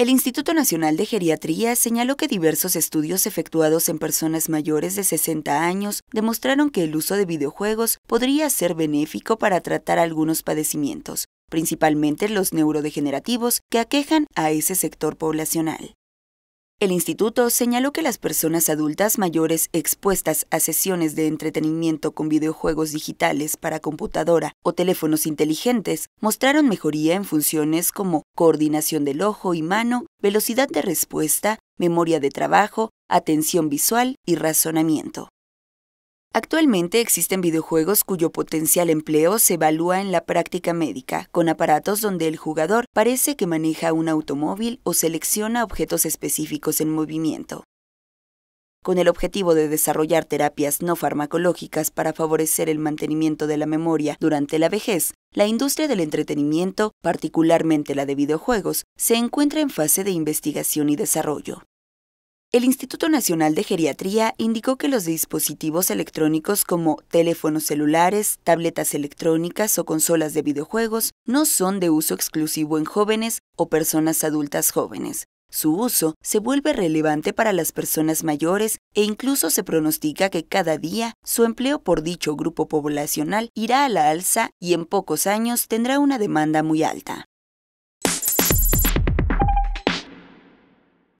El Instituto Nacional de Geriatría señaló que diversos estudios efectuados en personas mayores de 60 años demostraron que el uso de videojuegos podría ser benéfico para tratar algunos padecimientos, principalmente los neurodegenerativos que aquejan a ese sector poblacional. El instituto señaló que las personas adultas mayores expuestas a sesiones de entretenimiento con videojuegos digitales para computadora o teléfonos inteligentes mostraron mejoría en funciones como coordinación del ojo y mano, velocidad de respuesta, memoria de trabajo, atención visual y razonamiento. Actualmente existen videojuegos cuyo potencial empleo se evalúa en la práctica médica, con aparatos donde el jugador parece que maneja un automóvil o selecciona objetos específicos en movimiento con el objetivo de desarrollar terapias no farmacológicas para favorecer el mantenimiento de la memoria durante la vejez, la industria del entretenimiento, particularmente la de videojuegos, se encuentra en fase de investigación y desarrollo. El Instituto Nacional de Geriatría indicó que los dispositivos electrónicos como teléfonos celulares, tabletas electrónicas o consolas de videojuegos no son de uso exclusivo en jóvenes o personas adultas jóvenes, su uso se vuelve relevante para las personas mayores e incluso se pronostica que cada día su empleo por dicho grupo poblacional irá a la alza y en pocos años tendrá una demanda muy alta.